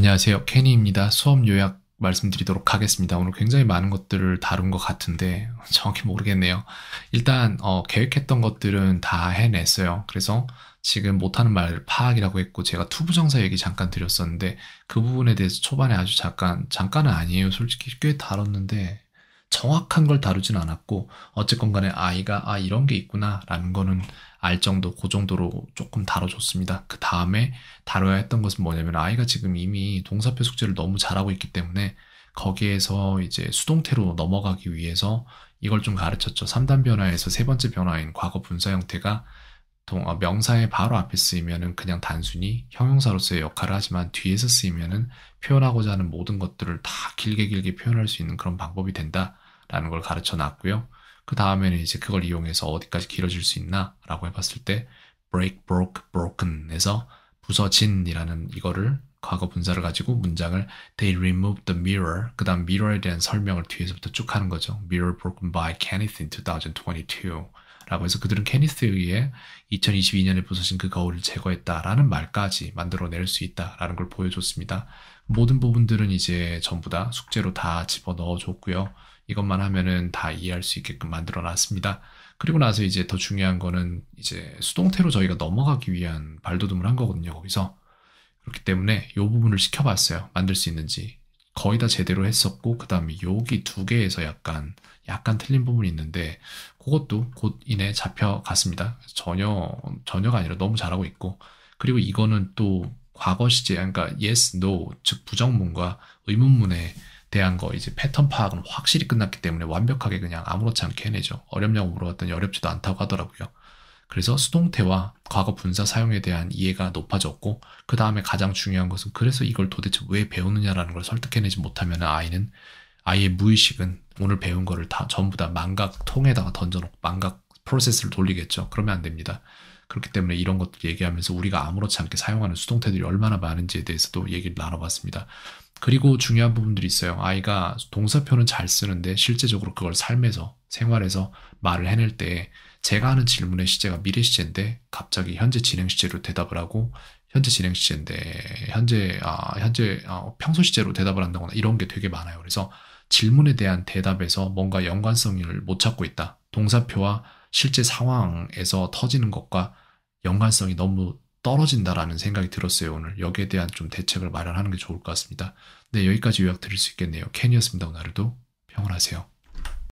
안녕하세요. 케니입니다. 수업 요약 말씀드리도록 하겠습니다. 오늘 굉장히 많은 것들을 다룬 것 같은데 정확히 모르겠네요. 일단 어, 계획했던 것들은 다 해냈어요. 그래서 지금 못하는 말 파악이라고 했고 제가 투부정사 얘기 잠깐 드렸었는데 그 부분에 대해서 초반에 아주 잠깐 잠깐은 아니에요. 솔직히 꽤 다뤘는데 정확한 걸 다루진 않았고 어쨌건 간에 아이가 아 이런 게 있구나 라는 거는 알 정도 그 정도로 조금 다뤄줬습니다. 그 다음에 다뤄야 했던 것은 뭐냐면 아이가 지금 이미 동사표 숙제를 너무 잘하고 있기 때문에 거기에서 이제 수동태로 넘어가기 위해서 이걸 좀 가르쳤죠. 3단 변화에서 세 번째 변화인 과거 분사 형태가 아, 명사의 바로 앞에 쓰이면은 그냥 단순히 형용사로서의 역할을 하지만 뒤에서 쓰이면은 표현하고자 하는 모든 것들을 다 길게 길게 표현할 수 있는 그런 방법이 된다. 라는 걸 가르쳐 놨고요. 그 다음에는 이제 그걸 이용해서 어디까지 길어질 수 있나 라고 해봤을 때 break, broke, broken 에서 부서진이라는 이거를 과거 분사를 가지고 문장을 they removed the mirror 그 다음 mirror에 대한 설명을 뒤에서부터 쭉 하는 거죠. mirror broken by Kenneth in 2022 라고 해서 그들은 케니스에 의해 2022년에 부서진 그 거울을 제거했다라는 말까지 만들어낼 수 있다라는 걸 보여줬습니다. 모든 부분들은 이제 전부 다 숙제로 다 집어넣어줬고요. 이것만 하면은 다 이해할 수 있게끔 만들어 놨습니다. 그리고 나서 이제 더 중요한 거는 이제 수동태로 저희가 넘어가기 위한 발돋움을 한 거거든요. 거기서 그렇기 때문에 이 부분을 시켜봤어요. 만들 수 있는지 거의 다 제대로 했었고 그 다음에 여기 두 개에서 약간 약간 틀린 부분이 있는데 그것도 곧 이내 잡혀갔습니다. 전혀 전혀가 아니라 너무 잘하고 있고 그리고 이거는 또 과거 시제 그러니까 yes, no 즉 부정문과 의문문의 대한 거 이제 패턴 파악은 확실히 끝났기 때문에 완벽하게 그냥 아무렇지 않게 해내죠. 어렵냐고 물어봤더니 어렵지도 않다고 하더라고요. 그래서 수동태와 과거 분사 사용에 대한 이해가 높아졌고 그 다음에 가장 중요한 것은 그래서 이걸 도대체 왜 배우느냐라는 걸 설득해내지 못하면 아이는 아이의 무의식은 오늘 배운 거를 다 전부 다 망각 통에다가 던져놓고 망각 프로세스를 돌리겠죠. 그러면 안 됩니다. 그렇기 때문에 이런 것들 얘기하면서 우리가 아무렇지 않게 사용하는 수동태들이 얼마나 많은지에 대해서도 얘기를 나눠봤습니다. 그리고 중요한 부분들이 있어요. 아이가 동사표는 잘 쓰는데 실제적으로 그걸 삶에서 생활에서 말을 해낼 때 제가 하는 질문의 시제가 미래 시제인데 갑자기 현재 진행 시제로 대답을 하고 현재 진행 시제인데 현재 아 현재 아, 평소 시제로 대답을 한다거나 이런 게 되게 많아요. 그래서 질문에 대한 대답에서 뭔가 연관성을 못 찾고 있다. 동사표와 실제 상황에서 터지는 것과 연관성이 너무 떨어진다라는 생각이 들었어요 오늘 여기에 대한 좀 대책을 마련하는 게 좋을 것 같습니다. 네 여기까지 요약 드릴 수 있겠네요. 캔이었습니다 오늘도 평온하세요.